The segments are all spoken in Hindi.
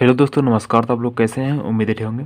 हेलो दोस्तों नमस्कार तो आप लोग कैसे हैं उम्मीद है होंगे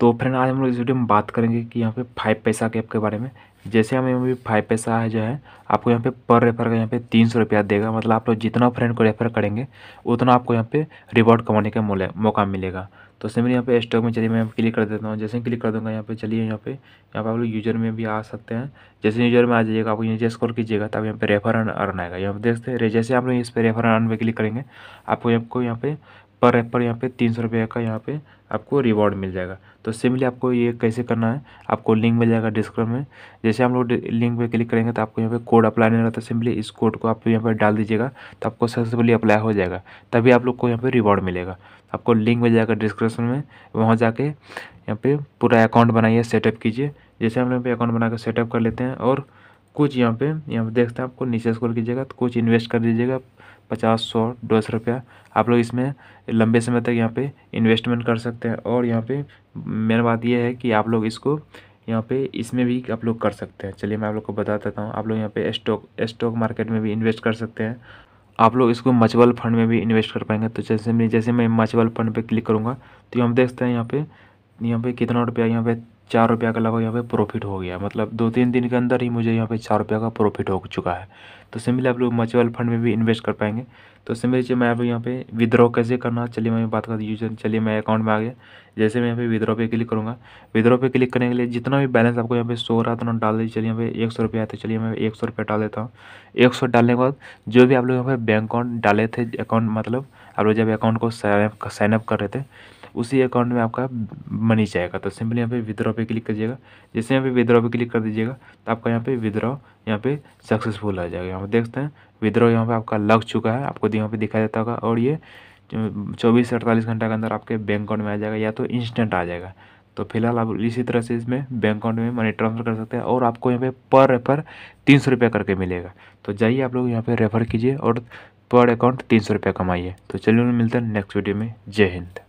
तो फ्रेंड आज हम लोग इस वीडियो में बात करेंगे कि यहाँ पे फाइव पैसा के ऐप के बारे में जैसे हमें अभी फाइव पैसा है जो है आपको यहाँ पे पर रेफर का यहाँ पे तीन सौ रुपया देगा मतलब आप लोग जितना फ्रेंड को रेफर करेंगे उतना आपको यहाँ पे रिवॉर्ड कमाने का मौका मिलेगा तो सिमिल यहाँ पे स्टॉक में चलिए मैं क्लिक कर देता हूँ जैसे क्लिक कर दूँगा यहाँ पे चलिए यहाँ पे यहाँ पे आप लोग यूजर में भी आ सकते हैं जैसे यूजर में आ जाइएगा आपको यूजर स्कोर कीजिएगा तब यहाँ पे रेफर अर्न आएगा यहाँ पे देखते हैं जैसे आप लोग इस पर रेफर अर्न पर क्लिक करेंगे आपको आपको यहाँ पे पर एम्पर यहाँ पे तीन सौ रुपये का यहाँ पे आपको रिवॉर्ड मिल जाएगा तो सिमिली आपको ये कैसे करना है आपको लिंक मिल जाएगा डिस्क्रिप्शन में जैसे हम लोग लिंक पे क्लिक करेंगे तो आपको यहाँ पे कोड अप्लाई नहीं रहता सिंपली इस कोड को आप यहाँ पे डाल दीजिएगा तो आपको सक्सेसफुली अप्लाई हो जाएगा तभी आप लोग को यहाँ पर रिवॉर्ड मिलेगा आपको लिंक मिल जाएगा डिस्क्रिप्शन में वहाँ जाके यहाँ पर पूरा अकाउंट बनाइए सेटअप कीजिए जैसे हम लोग यहाँ पे अकाउंट बना कर सेटअप कर लेते हैं और कुछ यहाँ पे यहाँ पे देखते हैं आपको नीचे स्कोर कीजिएगा तो कुछ इन्वेस्ट कर दीजिएगा पचास सौ दो सौ रुपया आप लोग इसमें लंबे समय तक यहाँ पे इन्वेस्टमेंट कर सकते हैं और यहाँ पे मेन बात यह है कि आप लोग इसको यहाँ पे इसमें भी आप लोग कर सकते हैं चलिए मैं आप लोग को बता देता हूँ आप लोग यहाँ पे स्टॉक स्टॉक मार्केट में भी इन्वेस्ट कर सकते हैं आप लोग इसको म्यूचुअल फंड में भी इन्वेस्ट कर पाएंगे तो जैसे मैं जैसे मैं म्यूचुअल फंड पे क्लिक करूँगा तो हम देखते हैं यहाँ पे यहाँ पे कितना रुपया यहाँ पे चार रुपया का लगभग यहाँ पे प्रॉफिट हो गया मतलब दो तीन दिन के अंदर ही मुझे यहाँ पे चार रुपया का प्रॉफिट हो चुका है तो सिमिली आप लोग म्यूचुअल फंड में भी इन्वेस्ट कर पाएंगे तो सिमिली चलिए मैं आप यहाँ पे विद्रॉ कैसे करना चलिए मैं बात कर यूजर चलिए मैं अकाउंट में आ गया जैसे मैं यहाँ पे विद्रॉ पे क्लिक करूँगा विद्रॉ पे क्लिक करने के लिए जितना भी बैलेंस आपको यहाँ पे सो रहा था ना डाल दीजिए चलिए यहाँ पे एक सौ रुपया था तो चलिए मैं एक सौ रुपया डाल देता हूँ एक सौ डालने के बाद जो भी आप लोग यहाँ पे बैंक अकाउंट डाले थे अकाउंट मतलब आप लोग जब अकाउंट को साइनअप कर रहे थे उसी अकाउंट में आपका मनी जाएगा तो सिंपली यहाँ पे विद्रॉ पे क्लिक करिएगा जैसे यहाँ पे विद्रॉ पे क्लिक कर दीजिएगा तो आपका यहाँ पे विद्रॉ यहाँ पे सक्सेसफुल आ जाएगा यहाँ पे देखते हैं विद्रॉ यहाँ पे आपका लग चुका है आपको यहाँ पे दिखाई देता होगा और ये चौबीस से अड़तालीस घंटा के अंदर आपके बैंक अकाउंट में आ जाएगा या तो इंस्टेंट आ जाएगा तो फिलहाल आप इसी तरह से इसमें बैंक अकाउंट में मनी ट्रांसफर कर सकते हैं और आपको यहाँ पे पर रेफर तीन सौ रुपये करके मिलेगा तो जाइए आप लोग यहाँ पे रेफर कीजिए और पर अकाउंट तीन सौ रुपये कमाइए तो चलिए मिलते हैं नेक्स्ट वीडियो में जय हिंद